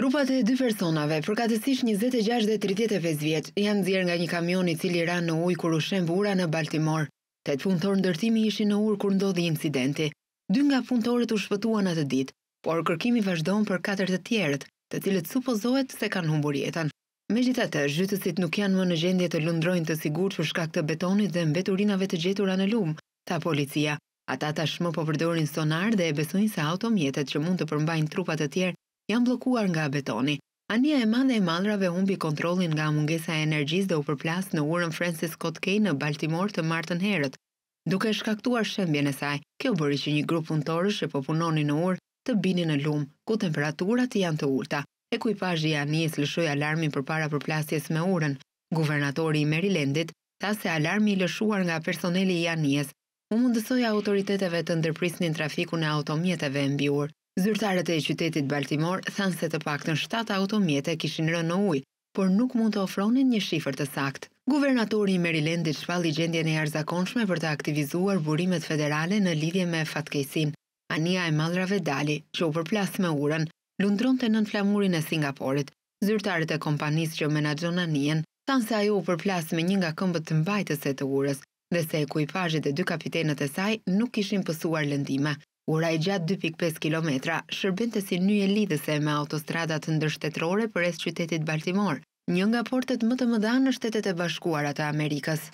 Trupat e dy personave, përkatësisht 26 dhe 35 vjetë, janë nxjerrë nga një kamion i cili ran në ujë kur u shën vura në Baltimore. Tet punëtor ndërtimi ishin në ujë kur ndodhi incidenti. Dy nga punëtorët u shpëtuan atë ditë, por kërkimi vazhdon për katër të tjerët, të cilët supozohet se kanë humbur jetën. Megjithatë, zhytësit nuk janë më në gjendje të lundrojnë të sigurt për shkak të betonit dhe mbeturinave të gjetura në lum, tha policia. Ata tashmë po përdorin sonar dhe e besojnë se automjetet që mund të përmbajnë trupat e tjerë janë blokuar nga betoni. Ania e madhe e madrave humbi kontrolin nga mungesa e energjis dhe u përplas në urën Francis Scott Key në Baltimore të martën herët, duke shkaktuar shëmbjen e saj. Kjo bëri që një grup punëtorësh që po punonin në urë të binin në lum, ku temperaturat janë të ulta. Ekuipazhi i Anis lëshoi alarmin përpara përplasjes me urën. Guvernatori i Marylandit tha se alarmi i lëshuar nga personeli i Anies u mundësoi autoriteteve të ndërprisnin trafikun e automjeteve mbi urë. Zyrtarët e qytetit Baltimor thanë se të pak në 7 automjete kishin rënë në ujë, por nuk mund të ofronin një shifër të saktë. Guvernatori i Marylandit shpalli gjendjen e jarëzakonshme për të aktivizuar burimet federale në lidhje me fatkesin. Ania e malrave dali, që u përplas me uren, lundron të nën flamurin e Singaporit. Zyrtarët e kompanisë që menagjon anien, tanë se ajo u përplas me një nga këmbët të mbajtës e të ures, dhe se e kujpajit e dy kapitenet e saj nuk ishin pësuar lëndime. Ura i gjatë 2.5 km shërbën të si një lidhëse me autostradat ndërshtetrore për esë qytetit Baltimore, një nga portet më të mëdha në shtetet e bashkuarat e Amerikës.